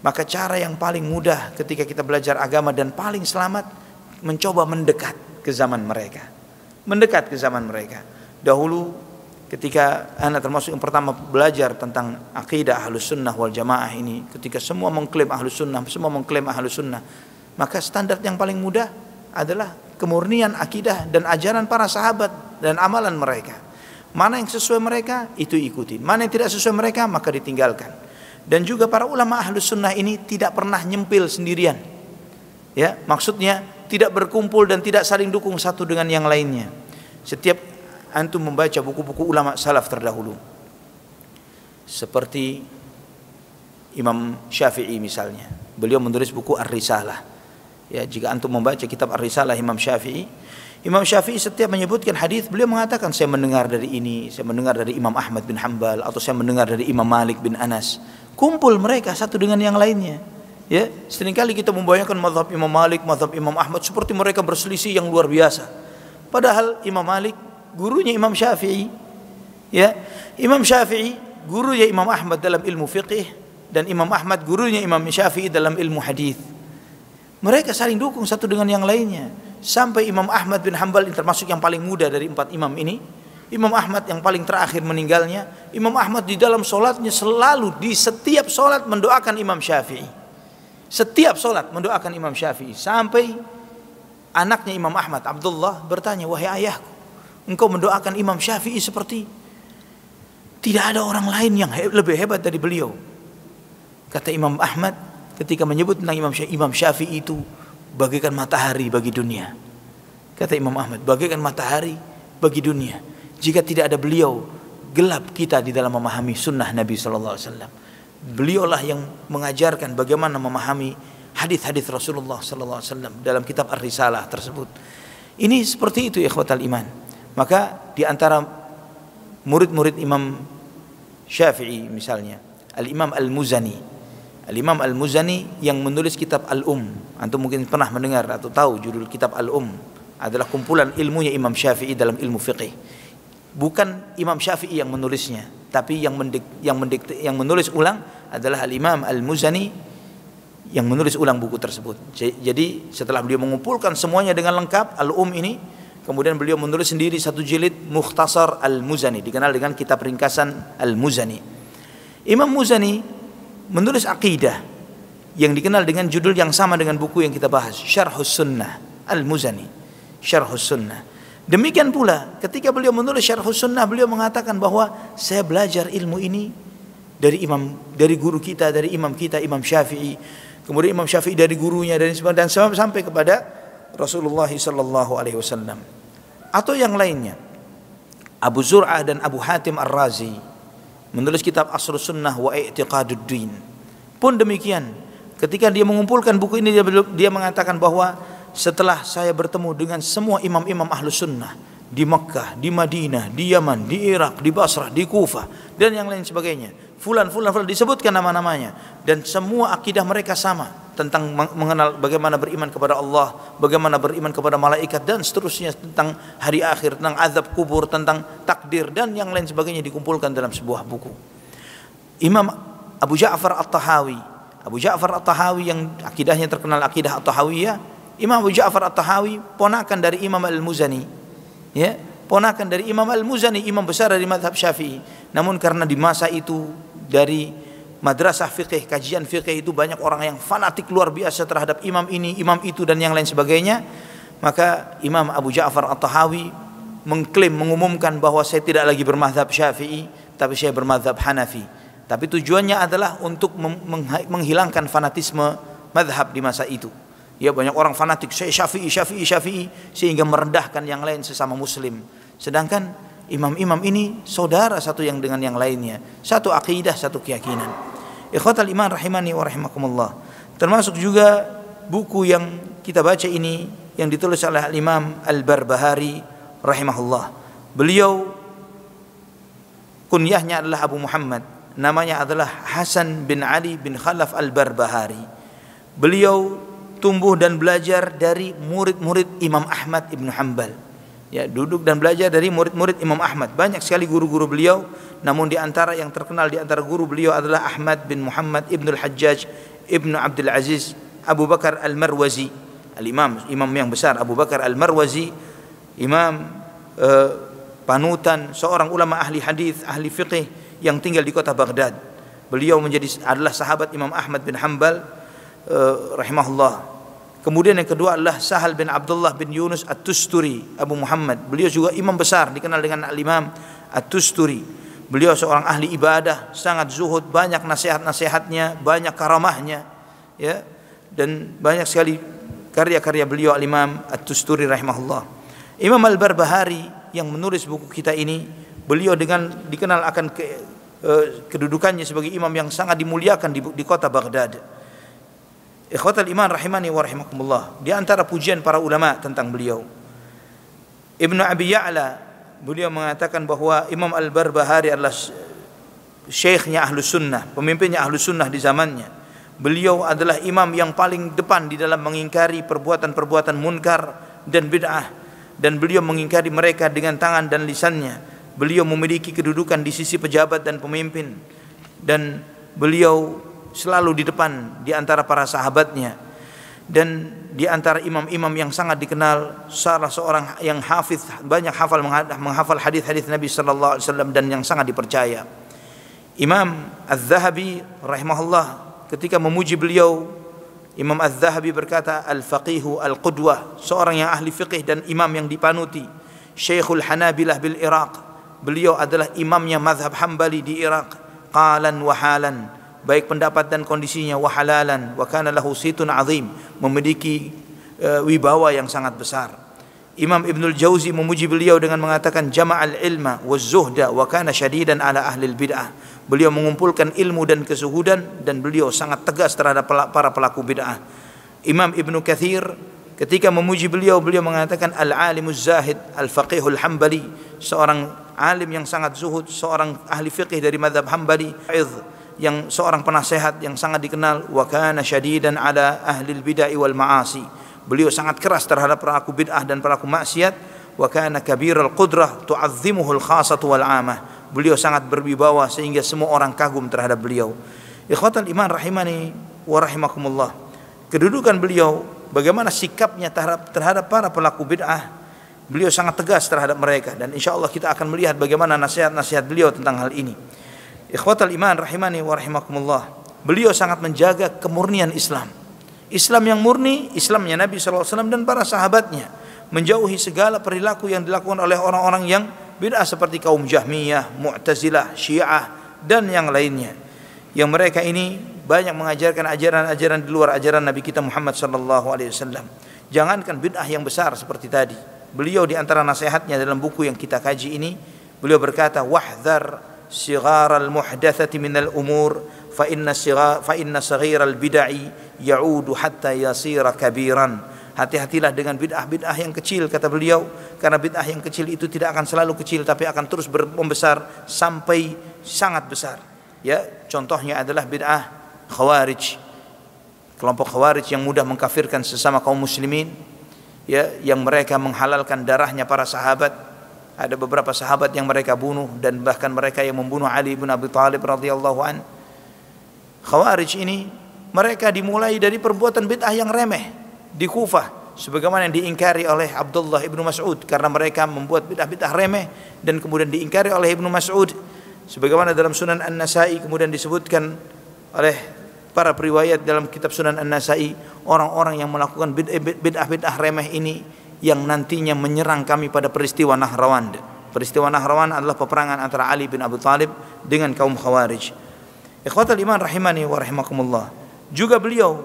maka cara yang paling mudah ketika kita belajar agama dan paling selamat mencoba mendekat ke zaman mereka. Mendekat ke zaman mereka. Dahulu ketika anak eh, termasuk yang pertama belajar tentang akidah ahlus sunnah wal jamaah ini ketika semua mengklaim ahlus sunnah semua mengklaim ahlus sunnah maka standar yang paling mudah adalah kemurnian akidah dan ajaran para sahabat dan amalan mereka mana yang sesuai mereka itu ikuti mana yang tidak sesuai mereka maka ditinggalkan dan juga para ulama ahlu sunnah ini tidak pernah nyempil sendirian ya maksudnya tidak berkumpul dan tidak saling dukung satu dengan yang lainnya setiap antum membaca buku-buku ulama salaf terdahulu seperti Imam Syafi'i misalnya beliau menulis buku Ar-Risalah ya jika antum membaca kitab Ar-Risalah Imam Syafi'i Imam Syafi'i setiap menyebutkan hadis beliau mengatakan saya mendengar dari ini saya mendengar dari Imam Ahmad bin Hambal atau saya mendengar dari Imam Malik bin Anas kumpul mereka satu dengan yang lainnya ya seringkali kita membayangkan mazhab Imam Malik mazhab Imam Ahmad seperti mereka berselisih yang luar biasa padahal Imam Malik gurunya Imam Syafi'i ya Imam Syafi'i gurunya Imam Ahmad dalam ilmu fiqih dan Imam Ahmad gurunya Imam Syafi'i dalam ilmu hadis mereka saling dukung satu dengan yang lainnya sampai Imam Ahmad bin Hambal termasuk yang paling muda dari empat imam ini Imam Ahmad yang paling terakhir meninggalnya, Imam Ahmad di dalam sholatnya selalu di setiap sholat mendoakan Imam Syafi'i. Setiap sholat mendoakan Imam Syafi'i. Sampai anaknya Imam Ahmad, Abdullah bertanya, wahai ayahku, engkau mendoakan Imam Syafi'i seperti tidak ada orang lain yang lebih hebat dari beliau. Kata Imam Ahmad ketika menyebut tentang Imam Syafi'i, Imam Syafi'i itu bagaikan matahari bagi dunia. Kata Imam Ahmad, bagaikan matahari bagi dunia jika tidak ada beliau, gelap kita di dalam memahami sunnah Nabi Sallallahu Alaihi Wasallam. Beliaulah yang mengajarkan bagaimana memahami hadis-hadis Rasulullah Sallallahu Alaihi Wasallam dalam kitab Ar-Risalah tersebut. Ini seperti itu al iman. Maka di antara murid-murid Imam Syafi'i misalnya, Al-Imam Al-Muzani. Al-Imam Al-Muzani yang menulis kitab Al-Um. Antum mungkin pernah mendengar atau tahu judul kitab Al-Um adalah kumpulan ilmunya Imam Syafi'i dalam ilmu fiqih bukan Imam Syafi'i yang menulisnya tapi yang mendik, yang mendik, yang menulis ulang adalah Al Imam Al Muzani yang menulis ulang buku tersebut. Jadi setelah beliau mengumpulkan semuanya dengan lengkap Al Um ini kemudian beliau menulis sendiri satu jilid Mukhtasar Al Muzani dikenal dengan kitab ringkasan Al Muzani. Imam Muzani menulis akidah yang dikenal dengan judul yang sama dengan buku yang kita bahas Syarhus Sunnah Al Muzani Syarhus Sunnah Demikian pula ketika beliau menulis Syarh Sunnah beliau mengatakan bahwa saya belajar ilmu ini dari imam dari guru kita dari imam kita Imam Syafi'i kemudian Imam Syafi'i dari gurunya dan dan sampai kepada Rasulullah sallallahu alaihi wasallam atau yang lainnya Abu Zur'ah dan Abu Hatim Ar-Razi menulis kitab Asrul Sunnah wa I'tiqaduddin pun demikian ketika dia mengumpulkan buku ini dia mengatakan bahwa setelah saya bertemu dengan semua imam-imam ahlu sunnah di Mekah, di Madinah, di Yaman, di Irak, di Basrah, di Kufa dan yang lain sebagainya. Fulan, fulan, fulan disebutkan nama-namanya dan semua akidah mereka sama tentang mengenal bagaimana beriman kepada Allah, bagaimana beriman kepada malaikat dan seterusnya tentang hari akhir, tentang azab kubur, tentang takdir dan yang lain sebagainya dikumpulkan dalam sebuah buku. Imam Abu Ja'far At-Tahawi, Abu Ja'far At-Tahawi yang akidahnya terkenal akidah At-Tahawiyah Imam Abu Ja'far At-Tahawi ponakan dari Imam Al-Muzani. Ya, ponakan dari Imam Al-Muzani, imam besar dari mazhab Syafi'i. Namun karena di masa itu dari madrasah fikih, kajian fikih itu banyak orang yang fanatik luar biasa terhadap imam ini, imam itu dan yang lain sebagainya, maka Imam Abu Ja'far At-Tahawi mengklaim mengumumkan bahwa saya tidak lagi bermazhab Syafi'i, tapi saya bermazhab Hanafi. Tapi tujuannya adalah untuk menghilangkan fanatisme mazhab di masa itu. Ya banyak orang fanatik saya Syafi'i, Syafi'i, Syafi'i sehingga merendahkan yang lain sesama muslim. Sedangkan imam-imam ini saudara satu yang dengan yang lainnya, satu akidah, satu keyakinan. Ikhwatal iman rahimani wa rahimakumullah. Termasuk juga buku yang kita baca ini yang ditulis oleh Imam Al-Barbahari rahimahullah. Beliau kunyahnya adalah Abu Muhammad, namanya adalah Hasan bin Ali bin Khalaf Al-Barbahari. Beliau tumbuh dan belajar dari murid-murid Imam Ahmad Ibnu Hambal. Ya, duduk dan belajar dari murid-murid Imam Ahmad. Banyak sekali guru-guru beliau, namun di antara yang terkenal di antara guru beliau adalah Ahmad bin Muhammad Ibnu Al-Hajjaj Ibnu Abdul Aziz Abu Bakar Al-Marwazi. Al-Imam, imam yang besar Abu Bakar Al-Marwazi, imam eh, panutan seorang ulama ahli hadis, ahli fiqih yang tinggal di kota Baghdad. Beliau menjadi adalah sahabat Imam Ahmad bin Hambal eh, rahimahullah Kemudian yang kedua adalah Sahal bin Abdullah bin Yunus At-Tusturi Abu Muhammad. Beliau juga imam besar dikenal dengan Al-Imam At-Tusturi. Beliau seorang ahli ibadah, sangat zuhud, banyak nasihat-nasihatnya, banyak karamahnya, ya. Dan banyak sekali karya-karya beliau Al-Imam At-Tusturi rahimahullah. Imam Al-Barbahari yang menulis buku kita ini, beliau dengan dikenal akan ke, eh, kedudukannya sebagai imam yang sangat dimuliakan di, di kota Baghdad Ikhwatal iman rahimani wa rahimakumullah. Di antara pujian para ulama tentang beliau. Ibnu Abi Ya'la beliau mengatakan bahwa Imam Al-Barbahari adalah syekhnya Ahlu Sunnah, pemimpinnya Ahlu Sunnah di zamannya. Beliau adalah imam yang paling depan di dalam mengingkari perbuatan-perbuatan munkar dan bid'ah dan beliau mengingkari mereka dengan tangan dan lisannya. Beliau memiliki kedudukan di sisi pejabat dan pemimpin dan beliau selalu di depan di antara para sahabatnya dan di antara imam-imam yang sangat dikenal salah seorang yang hafiz banyak hafal menghafal hadis-hadis Nabi sallallahu alaihi wasallam dan yang sangat dipercaya. Imam Az-Zahabi rahimahullah ketika memuji beliau Imam Az-Zahabi berkata al-faqihu al-qudwah seorang yang ahli fiqih dan imam yang dipanuti Syekhul Hanabilah bil Iraq beliau adalah imamnya mazhab Hambali di Iraq qalan wa halan baik pendapat dan kondisinya wa halalan wa kana lahu situn azim memiliki e, wibawa yang sangat besar Imam Ibnul Jauzi memuji beliau dengan mengatakan jama'al ilma wa zuhda wa kana syadidan ala ahli bid'ah. Beliau mengumpulkan ilmu dan kesuhudan dan beliau sangat tegas terhadap para pelaku bid'ah. Imam Ibnu Kathir ketika memuji beliau beliau mengatakan al-alimuz zahid al-faqihul hambali seorang alim yang sangat zuhud, seorang ahli fiqih dari madhab Hambali, yang seorang penasehat yang sangat dikenal wa kana syadidan ala ahli bid'ah wal ma'asi. Beliau sangat keras terhadap pelaku bid'ah dan pelaku maksiat wa kana kabiral qudrah tu'azzimuhu al khasatu wal 'amah. Beliau sangat berwibawa sehingga semua orang kagum terhadap beliau. Ikhwatal iman rahimani wa rahimakumullah. Kedudukan beliau bagaimana sikapnya terhadap, terhadap para pelaku bid'ah beliau sangat tegas terhadap mereka dan insyaallah kita akan melihat bagaimana nasihat-nasihat beliau tentang hal ini. Ikhwatal iman rahimani wa rahimakumullah. Beliau sangat menjaga kemurnian Islam. Islam yang murni, Islamnya Nabi SAW dan para sahabatnya. Menjauhi segala perilaku yang dilakukan oleh orang-orang yang bid'ah seperti kaum Jahmiyah, Mu'tazilah, Syiah, dan yang lainnya. Yang mereka ini banyak mengajarkan ajaran-ajaran di luar ajaran Nabi kita Muhammad SAW. alaihi wasallam. Jangankan bid'ah yang besar seperti tadi. Beliau di antara nasihatnya dalam buku yang kita kaji ini, beliau berkata, "Wahdhar صغار المحدثة من الأمور فإن صغار فإن صغير البدع يعود حتى يصير كبيرا Hati-hatilah dengan bid'ah-bid'ah yang kecil kata beliau karena bid'ah yang kecil itu tidak akan selalu kecil tapi akan terus membesar sampai sangat besar. Ya, contohnya adalah bid'ah khawarij. Kelompok khawarij yang mudah mengkafirkan sesama kaum muslimin ya yang mereka menghalalkan darahnya para sahabat ada beberapa sahabat yang mereka bunuh dan bahkan mereka yang membunuh Ali bin Abi Thalib radhiyallahu an. Khawarij ini mereka dimulai dari perbuatan bid'ah yang remeh di Kufah sebagaimana yang diingkari oleh Abdullah ibnu Mas'ud karena mereka membuat bid'ah-bid'ah remeh dan kemudian diingkari oleh ibnu Mas'ud sebagaimana dalam Sunan An-Nasai kemudian disebutkan oleh para periwayat dalam kitab Sunan An-Nasai orang-orang yang melakukan bid'ah-bid'ah remeh ini yang nantinya menyerang kami pada peristiwa Nahrawan. Peristiwa Nahrawan adalah peperangan antara Ali bin Abu Thalib dengan kaum Khawarij. Ikhwatul iman rahimani wa rahimakumullah. Juga beliau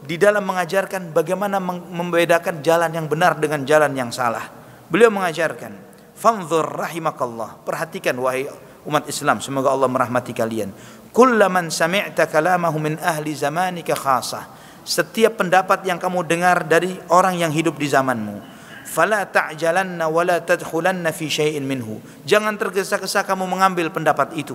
di dalam mengajarkan bagaimana membedakan jalan yang benar dengan jalan yang salah. Beliau mengajarkan, "Fanzur rahimakallah." Perhatikan wahai umat Islam, semoga Allah merahmati kalian. Kullaman sami'ta kalamahu min ahli zamanika khasah. Setiap pendapat yang kamu dengar dari orang yang hidup di zamanmu, fala ta'jalanna wa la tadkhulanna fi syai'in minhu. Jangan tergesa-gesa kamu mengambil pendapat itu.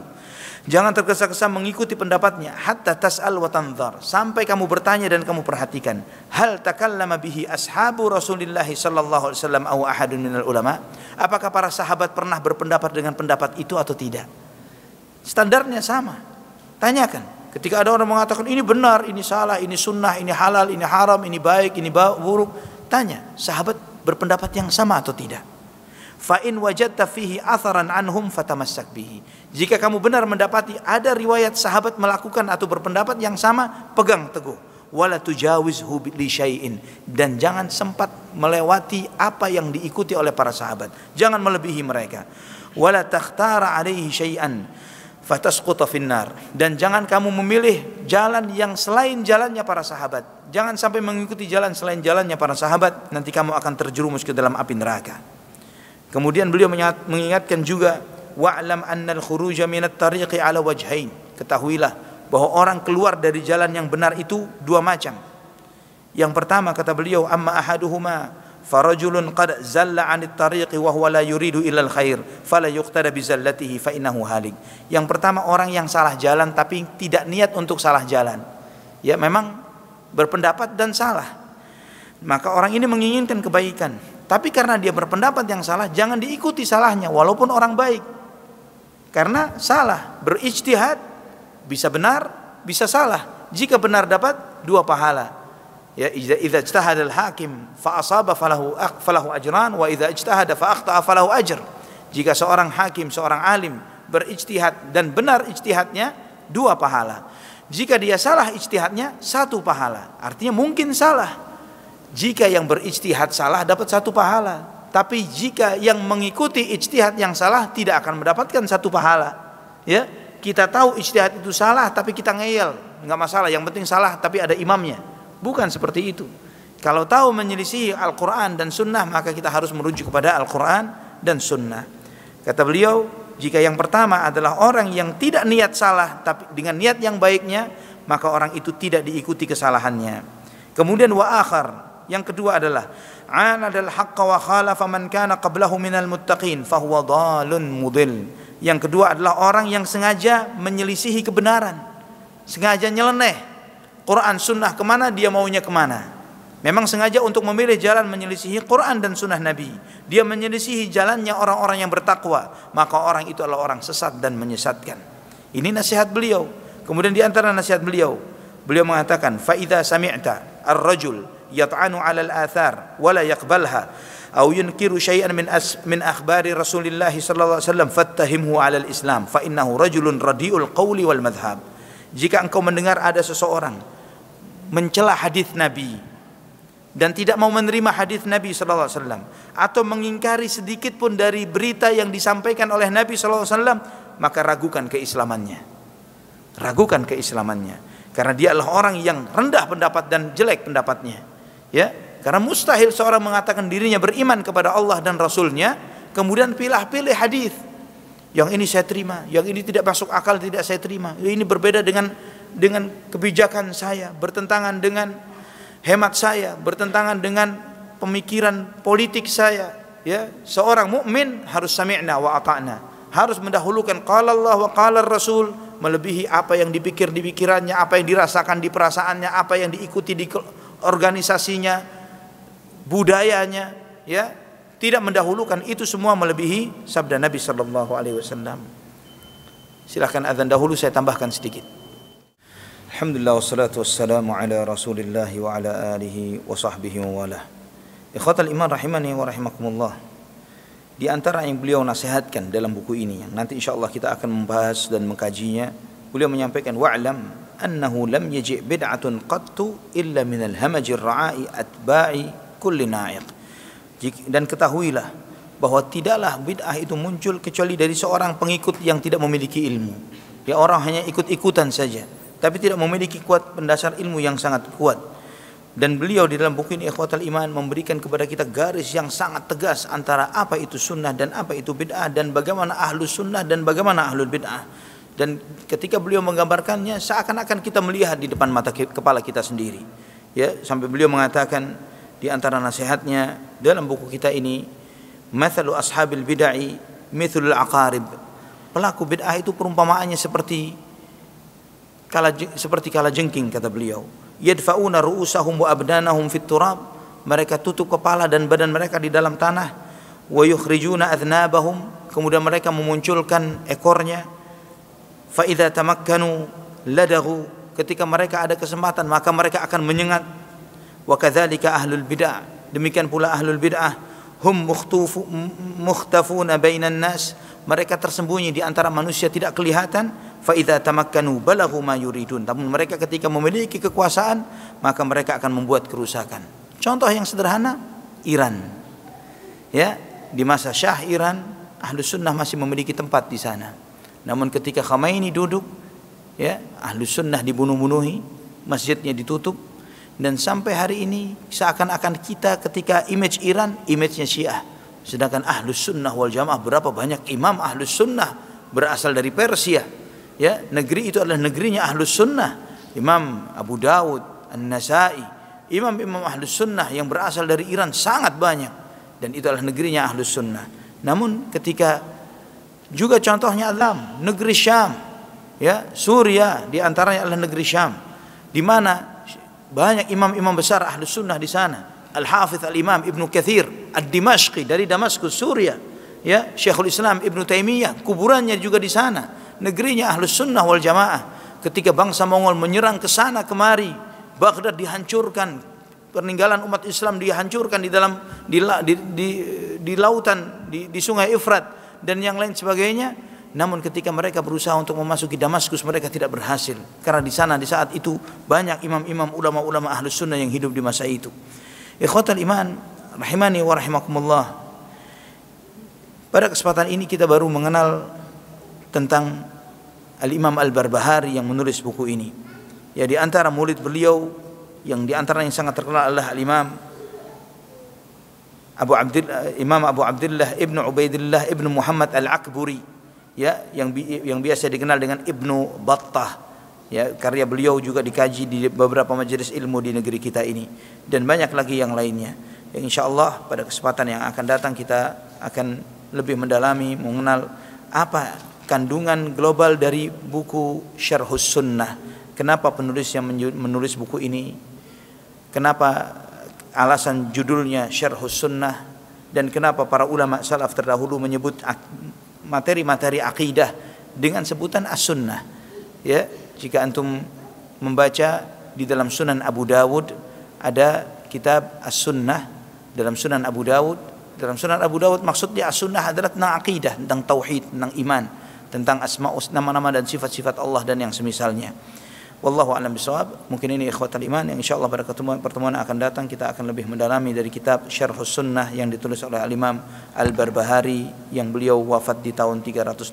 Jangan tergesa-gesa mengikuti pendapatnya hatta tas'al wa tanzar, sampai kamu bertanya dan kamu perhatikan. Hal takallama bihi ashabu rasulillahi sallallahu alaihi wasallam au ahadun minal ulama? Apakah para sahabat pernah berpendapat dengan pendapat itu atau tidak? Standarnya sama. Tanyakan. Ketika ada orang mengatakan ini benar, ini salah, ini sunnah, ini halal, ini haram, ini baik, ini buruk, tanya sahabat berpendapat yang sama atau tidak. Fa in wajadta fihi atharan anhum fatamassak bihi. Jika kamu benar mendapati ada riwayat sahabat melakukan atau berpendapat yang sama, pegang teguh. Wala tujawizhu li dan jangan sempat melewati apa yang diikuti oleh para sahabat. Jangan melebihi mereka. Wala takhtara alaihi syai'an fatasquta finnar dan jangan kamu memilih jalan yang selain jalannya para sahabat Jangan sampai mengikuti jalan selain jalannya para sahabat, nanti kamu akan terjerumus ke dalam api neraka. Kemudian beliau mengingatkan juga wa'lam annal khuruja minat tariqi ala wajhain. Ketahuilah bahwa orang keluar dari jalan yang benar itu dua macam. Yang pertama kata beliau amma ahaduhuma farajulun qad zalla 'anit tariqi wa huwa la yuridu al khair fala yuqtada bi zallatihi fa innahu halik. Yang pertama orang yang salah jalan tapi tidak niat untuk salah jalan. Ya memang berpendapat dan salah. Maka orang ini menginginkan kebaikan, tapi karena dia berpendapat yang salah, jangan diikuti salahnya walaupun orang baik. Karena salah, berijtihad bisa benar, bisa salah. Jika benar dapat dua pahala. Ya idza idza ijtahada al-hakim fa asaba falahu falahu ajran wa idza ijtahada fa akhta'a falahu ajr. Jika seorang hakim, seorang alim berijtihad dan benar ijtihadnya, dua pahala. Jika dia salah ijtihadnya satu pahala. Artinya mungkin salah. Jika yang berijtihad salah dapat satu pahala. Tapi jika yang mengikuti ijtihad yang salah tidak akan mendapatkan satu pahala. Ya, kita tahu ijtihad itu salah tapi kita ngeyel, nggak masalah. Yang penting salah tapi ada imamnya. Bukan seperti itu. Kalau tahu menyelisih Al-Quran dan Sunnah maka kita harus merujuk kepada Al-Quran dan Sunnah. Kata beliau, jika yang pertama adalah orang yang tidak niat salah tapi dengan niat yang baiknya, maka orang itu tidak diikuti kesalahannya. Kemudian wa akhar, yang kedua adalah anadal haqqa wa khalafa man kana qablahu minal muttaqin fahuwa dhalun mudil. Yang kedua adalah orang yang sengaja menyelisihi kebenaran, sengaja nyeleneh Quran sunnah kemana dia maunya kemana. Memang sengaja untuk memilih jalan menyelisihi Quran dan sunnah Nabi. Dia menyelisihi jalannya orang-orang yang bertakwa. Maka orang itu adalah orang sesat dan menyesatkan. Ini nasihat beliau. Kemudian di antara nasihat beliau, beliau mengatakan, "Faida sami'ta ar-rajul yat'anu 'alal athar wala yakbalha, au yunkiru syai'an min as, min akhbari Rasulullah SAW. fattahimhu 'alal Islam fa rajulun radiul qawli wal madhab. Jika engkau mendengar ada seseorang mencela hadis Nabi, dan tidak mau menerima hadis Nabi Shallallahu alaihi atau mengingkari sedikit pun dari berita yang disampaikan oleh Nabi Shallallahu alaihi maka ragukan keislamannya ragukan keislamannya karena dia adalah orang yang rendah pendapat dan jelek pendapatnya ya karena mustahil seorang mengatakan dirinya beriman kepada Allah dan Rasulnya kemudian pilih pilih hadis yang ini saya terima, yang ini tidak masuk akal tidak saya terima, ini berbeda dengan dengan kebijakan saya, bertentangan dengan hemat saya, bertentangan dengan pemikiran politik saya. Ya, seorang mukmin harus sami'na wa ata'na. Harus mendahulukan qala Allah wa qala Rasul melebihi apa yang dipikir di pikirannya, apa yang dirasakan di perasaannya, apa yang diikuti di organisasinya, budayanya, ya. Tidak mendahulukan itu semua melebihi sabda Nabi sallallahu alaihi wasallam. Silahkan azan dahulu saya tambahkan sedikit. Alhamdulillah wassalatu wassalamu ala rasulillah wa ala alihi wa sahbihi wa wala Ikhwatal iman rahimani wa rahimakumullah Di antara yang beliau nasihatkan dalam buku ini yang Nanti insyaAllah kita akan membahas dan mengkajinya Beliau menyampaikan Wa'lam annahu lam yaji' bid'atun qattu illa minal hamajir ra'ai atba'i kulli na'iq Dan ketahuilah bahwa tidaklah bid'ah itu muncul kecuali dari seorang pengikut yang tidak memiliki ilmu Ya orang hanya ikut-ikutan saja tapi tidak memiliki kuat pendasar ilmu yang sangat kuat dan beliau di dalam buku ini Ikhwatul Iman memberikan kepada kita garis yang sangat tegas antara apa itu sunnah dan apa itu bid'ah dan bagaimana ahlu sunnah dan bagaimana ahlu bid'ah dan ketika beliau menggambarkannya seakan-akan kita melihat di depan mata kepala kita sendiri ya sampai beliau mengatakan di antara nasihatnya dalam buku kita ini mathalu ashabil bid'ah mithlul aqarib pelaku bid'ah itu perumpamaannya seperti kala seperti kala jengking kata beliau yadfauna ru'usahum wa abdanahum fit turab mereka tutup kepala dan badan mereka di dalam tanah wa yukhrijuna adnabahum kemudian mereka memunculkan ekornya fa idza tamakkanu ladagu ketika mereka ada kesempatan maka mereka akan menyengat wa kadzalika ahlul bid'ah demikian pula ahlul bid'ah hum mukhtafuna bainan nas mereka tersembunyi di antara manusia tidak kelihatan faida tamakkanu balaghu ma yuridun. Namun mereka ketika memiliki kekuasaan, maka mereka akan membuat kerusakan. Contoh yang sederhana Iran. Ya, di masa Syah Iran, ahlu Sunnah masih memiliki tempat di sana. Namun ketika Khamenei duduk, ya, ahlu Sunnah dibunuh-bunuhi, masjidnya ditutup, dan sampai hari ini seakan-akan kita ketika image Iran image-nya Syiah sedangkan ahlu sunnah wal jamaah berapa banyak imam ahlu sunnah berasal dari Persia ya negeri itu adalah negerinya ahlus sunnah Imam Abu Dawud An-Nasai Imam-imam ahlus sunnah yang berasal dari Iran sangat banyak dan itu adalah negerinya ahlus sunnah namun ketika juga contohnya alam, negeri Syam ya Suria di antaranya adalah negeri Syam di mana banyak imam-imam besar ahlus sunnah di sana Al-Hafidh Al-Imam Ibnu Kathir Ad-Dimashqi dari Damaskus Suria ya Syekhul Islam Ibn Taimiyah kuburannya juga di sana negerinya Ahlus Sunnah wal Jamaah ketika bangsa Mongol menyerang ke sana kemari Baghdad dihancurkan peninggalan umat Islam dihancurkan di dalam di di, di, di lautan di, di sungai Efrat dan yang lain sebagainya namun ketika mereka berusaha untuk memasuki Damaskus mereka tidak berhasil karena di sana di saat itu banyak imam-imam ulama-ulama ahlus sunnah yang hidup di masa itu. Ikhwatal iman rahimani wa rahimakumullah. Pada kesempatan ini kita baru mengenal tentang Al-Imam Al-Barbahari yang menulis buku ini. Ya di antara murid beliau yang di antara yang sangat terkenal adalah Al-Imam Abu Abdillah Imam Abu Abdullah Ibnu Ubaidillah Ibnu Muhammad Al-Akburi ya yang bi yang biasa dikenal dengan Ibnu Battah ya karya beliau juga dikaji di beberapa majelis ilmu di negeri kita ini dan banyak lagi yang lainnya yang insyaallah pada kesempatan yang akan datang kita akan lebih mendalami mengenal apa kandungan global dari buku Syarhus Sunnah. Kenapa penulis yang menulis buku ini? Kenapa alasan judulnya Syarhus Sunnah dan kenapa para ulama salaf terdahulu menyebut materi-materi akidah dengan sebutan As-Sunnah? Ya, jika antum membaca di dalam Sunan Abu Dawud ada kitab As-Sunnah dalam Sunan Abu Dawud dalam sunan Abu Dawud maksudnya as-sunnah adalah tentang akidah, tentang tauhid, tentang iman, tentang asma nama-nama dan sifat-sifat Allah dan yang semisalnya. Wallahu a'lam bishawab. Mungkin ini ikhwatul iman yang insyaallah pada pertemuan pertemuan akan datang kita akan lebih mendalami dari kitab syarh Sunnah yang ditulis oleh Al Imam Al-Barbahari yang beliau wafat di tahun 329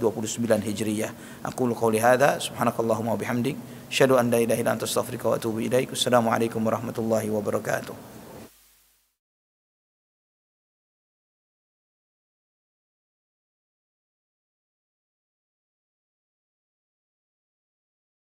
Hijriyah. Aku qouli hadza subhanakallahumma wa bihamdik asyhadu an la ilaha illa anta astaghfiruka wa atubu ilaik. Assalamualaikum warahmatullahi wabarakatuh.